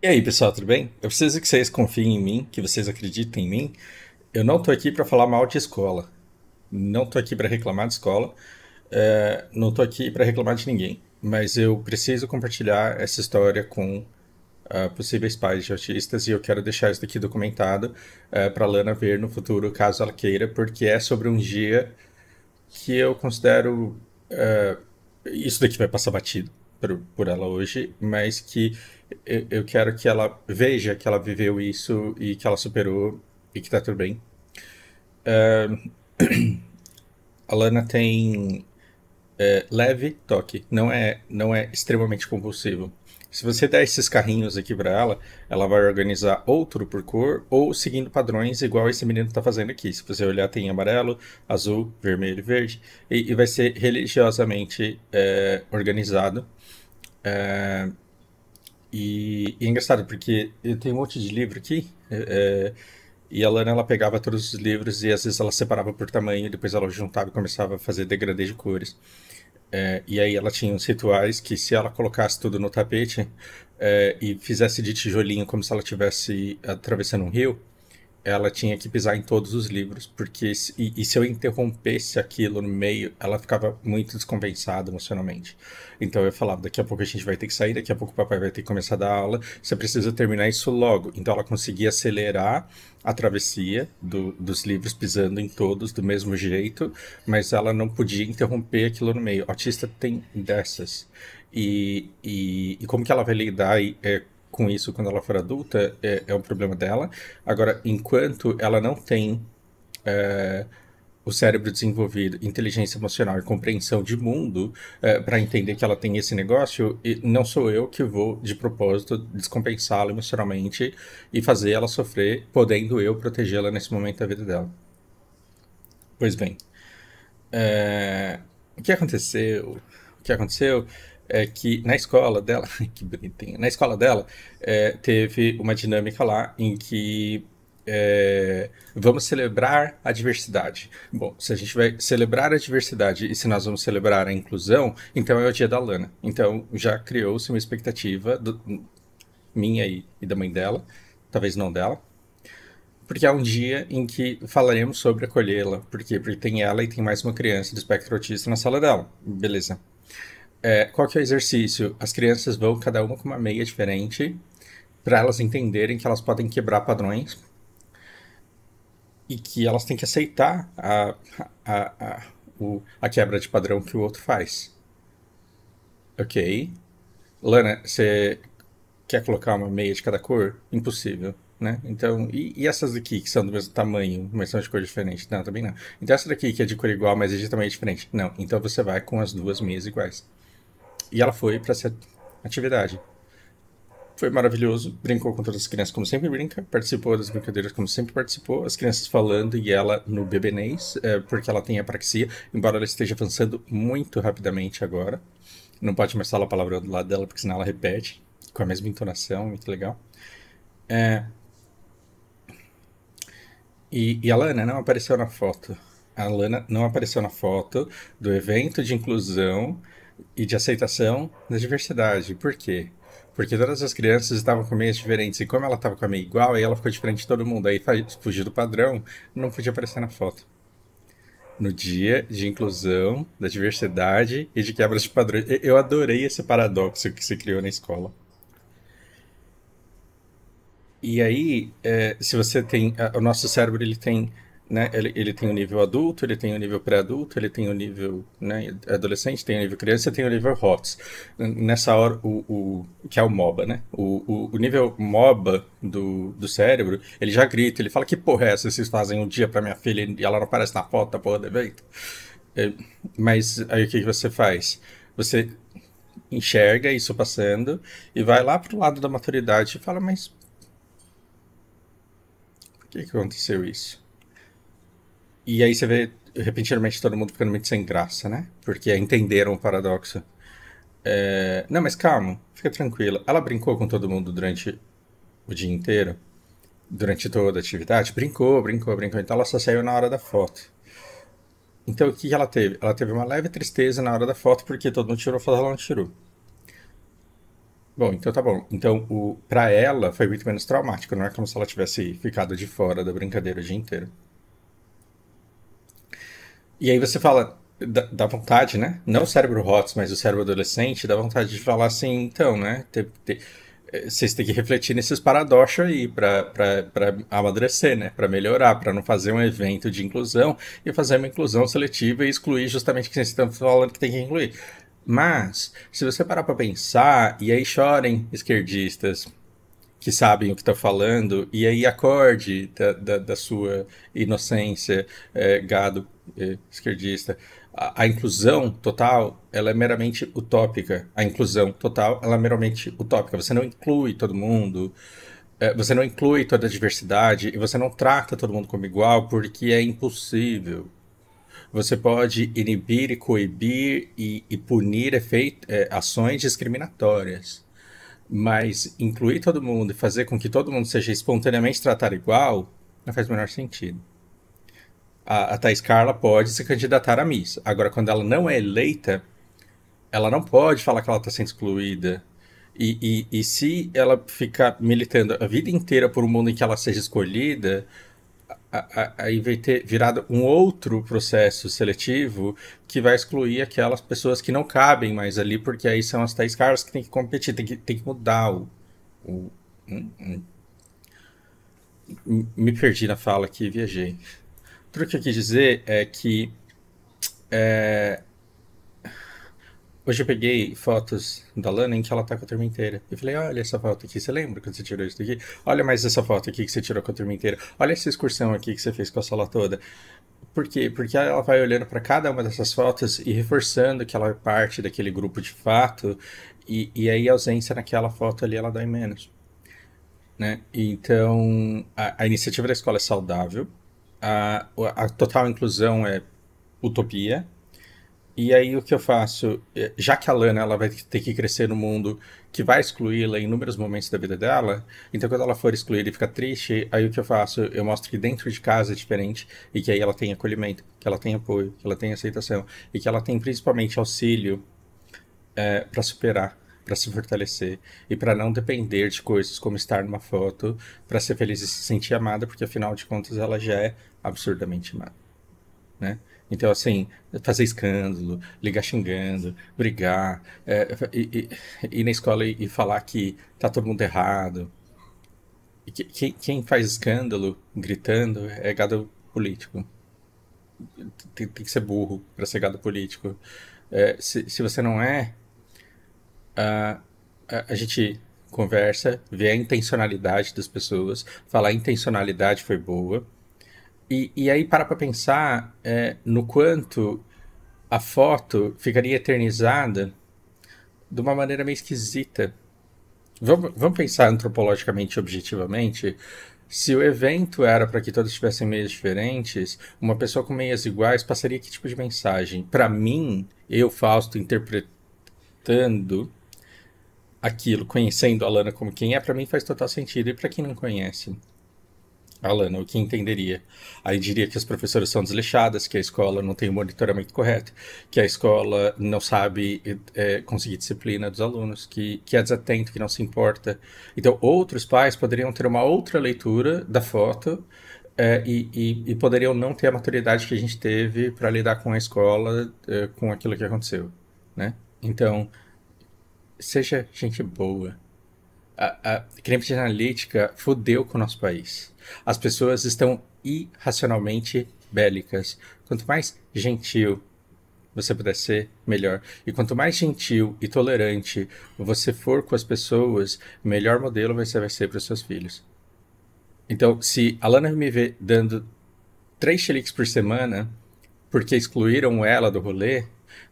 E aí, pessoal, tudo bem? Eu preciso que vocês confiem em mim, que vocês acreditem em mim. Eu não estou aqui para falar mal de escola. Não estou aqui para reclamar de escola. É, não estou aqui para reclamar de ninguém. Mas eu preciso compartilhar essa história com uh, possíveis pais de autistas e eu quero deixar isso daqui documentado uh, eh, para Lana ver no futuro, caso ela queira, porque é sobre um dia que eu considero. Uh, isso daqui vai passar batido por, por ela hoje, mas que eu, eu quero que ela veja que ela viveu isso e que ela superou e que tá tudo bem. Uh, a Lana tem uh, leve toque, não é, não é extremamente compulsivo. Se você der esses carrinhos aqui para ela, ela vai organizar outro por cor ou seguindo padrões igual esse menino está fazendo aqui. Se você olhar, tem amarelo, azul, vermelho, verde e, e vai ser religiosamente é, organizado. É, e, e, é engraçado, porque eu tenho um monte de livro aqui, é, é e a Lana ela pegava todos os livros e às vezes ela separava por tamanho, depois ela juntava e começava a fazer degradê de cores. É, e aí ela tinha uns rituais que se ela colocasse tudo no tapete é, e fizesse de tijolinho como se ela estivesse atravessando um rio, ela tinha que pisar em todos os livros, porque se, e, e, se eu interrompesse aquilo no meio, ela ficava muito descompensada emocionalmente. Então eu falava, daqui a pouco a gente vai ter que sair, daqui a pouco o papai vai ter que começar a dar aula, você precisa terminar isso logo. Então ela conseguia acelerar a travessia do, dos livros pisando em todos do mesmo jeito, mas ela não podia interromper aquilo no meio. O autista tem dessas. E, e, e como que ela vai lidar e, é, com isso quando ela for adulta é, é um problema dela. Agora, enquanto ela não tem é, o cérebro desenvolvido, inteligência emocional e compreensão de mundo é, para entender que ela tem esse negócio, e não sou eu que vou, de propósito, descompensá-la emocionalmente e fazer ela sofrer, podendo eu protegê-la nesse momento da vida dela. Pois bem, é, o que aconteceu? O que aconteceu é que na escola dela, que bonitinha, na escola dela é, teve uma dinâmica lá em que é, vamos celebrar a diversidade. Bom, se a gente vai celebrar a diversidade e se nós vamos celebrar a inclusão, então é o dia da Lana. Então já criou-se uma expectativa do, minha e, e da mãe dela, talvez não dela, porque é um dia em que falaremos sobre acolhê-la. Por quê? Porque tem ela e tem mais uma criança do espectro autista na sala dela. Beleza é, qual que é o exercício? As crianças vão cada uma com uma meia diferente para elas entenderem que elas podem quebrar padrões e que elas têm que aceitar a, a, a, o, a quebra de padrão que o outro faz. Ok. Lana, você quer colocar uma meia de cada cor? Impossível, né? Então, e, e, essas daqui que são do mesmo tamanho, mas são de cor diferente? Não, também não. Então essa daqui que é de cor igual, mas é de tamanho diferente? Não. Então você vai com as duas meias iguais. E ela foi para essa atividade. Foi maravilhoso, brincou com todas as crianças como sempre brinca, participou das brincadeiras como sempre participou, as crianças falando e ela no bebenês, é, porque ela tem apraxia, embora ela esteja avançando muito rapidamente agora. Não pode mais falar a palavra do lado dela, porque senão ela repete, com a mesma entonação, muito legal. É... E, e a Lana não apareceu na foto. A Lana não apareceu na foto do evento de inclusão e de aceitação da diversidade. Por quê? Porque todas as crianças estavam com meias diferentes, e como ela estava com a meia igual, aí ela ficou diferente de todo mundo, aí fugiu do padrão, não podia aparecer na foto. No dia de inclusão, da diversidade e de quebras de padrões. Eu adorei esse paradoxo que se criou na escola. E aí, é, se você tem. A, o nosso cérebro ele tem né, ele, ele tem o um nível adulto, ele tem o um nível pré-adulto, ele tem o um nível né, adolescente, tem o nível criança, tem o nível HOTS. Nessa hora, o, o, que é o MOBA, né? O, o, o, nível MOBA do, do cérebro, ele já grita, ele fala, que porra é essa? Vocês fazem um dia pra minha filha e ela não aparece na foto tá porra do evento? É, mas aí o que, que você faz? Você enxerga isso passando e vai lá pro lado da maturidade e fala, mas... Por que, que aconteceu isso? E aí você vê repentinamente todo mundo ficando muito sem graça, né? Porque entenderam o paradoxo. É... Não, mas calma, fica tranquila. Ela brincou com todo mundo durante o dia inteiro, durante toda a atividade. Brincou, brincou, brincou. Então ela só saiu na hora da foto. Então o que ela teve? Ela teve uma leve tristeza na hora da foto porque todo mundo tirou foto, ela não tirou. Bom, então tá bom. Então, o, pra ela foi muito menos traumático, não é como se ela tivesse ficado de fora da brincadeira o dia inteiro. E aí você fala, dá, vontade, né? Não o cérebro ROTS, mas o cérebro adolescente, dá vontade de falar assim, então, né? Te, te, eh, vocês têm que refletir nesses paradoxos aí para amadurecer, né? Para melhorar, para não fazer um evento de inclusão e fazer uma inclusão seletiva e excluir justamente o que vocês estão falando que tem que incluir. Mas, se você parar para pensar, e aí chorem esquerdistas, que sabem o que está falando, e aí acorde da, da, da sua inocência, é, gado é, esquerdista. A, a, inclusão total, ela é meramente utópica. A inclusão total, ela é meramente utópica. Você não inclui todo mundo, é, você não inclui toda a diversidade, e você não trata todo mundo como igual, porque é impossível. Você pode inibir e coibir e, e punir efeito, é, ações discriminatórias mas incluir todo mundo e fazer com que todo mundo seja espontaneamente tratado igual não faz o menor sentido. A, a Thais Carla pode se candidatar à Miss. Agora, quando ela não é eleita, ela não pode falar que ela está sendo excluída. E, e, e se ela ficar militando a vida inteira por um mundo em que ela seja escolhida, aí vai ter virado um outro processo seletivo que vai excluir aquelas pessoas que não cabem mais ali, porque aí são as tais caras que tem que competir, tem que, tem que mudar o. o hum, hum. Me perdi na fala aqui, viajei. O que eu quis dizer é que é, Hoje eu peguei fotos da Lana em que ela tá com a turma inteira. Eu falei, olha essa foto aqui, você lembra quando você tirou isso daqui? Olha mais essa foto aqui que você tirou com a turma inteira. Olha essa excursão aqui que você fez com a sala toda. Por quê? Porque ela vai olhando para cada uma dessas fotos e reforçando que ela é parte daquele grupo de fato, e, e aí a ausência naquela foto ali ela em menos. Né? Então, a, a iniciativa da escola é saudável, a, a total inclusão é utopia, e aí o que eu faço, é, já que a Lana ela vai ter que crescer no mundo que vai excluí-la em inúmeros momentos da vida dela, então quando ela for excluída e ficar triste, aí o que eu faço, eu mostro que dentro de casa é diferente e que aí ela tem acolhimento, que ela tem apoio, que ela tem aceitação e que ela tem principalmente auxílio é, para superar, para se fortalecer e para não depender de coisas como estar numa foto, para ser feliz e se sentir amada, porque afinal de contas ela já é absurdamente amada, né? Então, assim, fazer escândalo, ligar xingando, brigar, é, e, e, ir na escola e, e, falar que tá todo mundo errado. Que, quem faz escândalo gritando é gado político. Tem, tem que ser burro para ser gado político. É, se, se, você não é, a, a, a gente conversa, vê a intencionalidade das pessoas, falar a intencionalidade foi boa e, e aí para para pensar é, no quanto a foto ficaria eternizada de uma maneira meio esquisita. Vamos, vamos pensar antropologicamente, objetivamente. Se o evento era para que todos tivessem meias diferentes, uma pessoa com meias iguais passaria que tipo de mensagem? Para mim, eu, Fausto, interpretando aquilo, conhecendo a Lana como quem é, para mim faz total sentido. E para quem não conhece? Alana, o que entenderia? Aí diria que as professoras são desleixadas, que a escola não tem o monitoramento correto, que a escola não sabe é, conseguir disciplina dos alunos, que, que é desatento, que não se importa. Então, outros pais poderiam ter uma outra leitura da foto é, e, e, e, poderiam não ter a maturidade que a gente teve para lidar com a escola, é, com aquilo que aconteceu, né? Então, seja gente boa a, a crime analítica fodeu com o nosso país. As pessoas estão irracionalmente bélicas. Quanto mais gentil você puder ser, melhor. E quanto mais gentil e tolerante você for com as pessoas, melhor modelo você vai ser para os seus filhos. Então, se a Lana me vê dando três chiliques por semana, porque excluíram ela do rolê,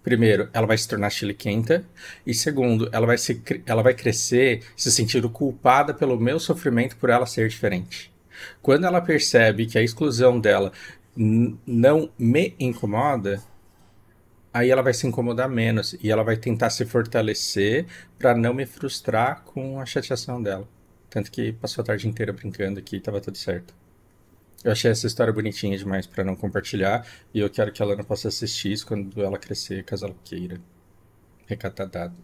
primeiro, ela vai se tornar chiliquenta, e segundo, ela vai, se, ela vai crescer se sentindo culpada pelo meu sofrimento por ela ser diferente. Quando ela percebe que a exclusão dela não me incomoda, aí ela vai se incomodar menos e ela vai tentar se fortalecer para não me frustrar com a chateação dela. Tanto que passou a tarde inteira brincando aqui estava tava tudo certo. Eu achei essa história bonitinha demais para não compartilhar e eu quero que a Lana possa assistir isso quando ela crescer, caso ela queira. Recatadado.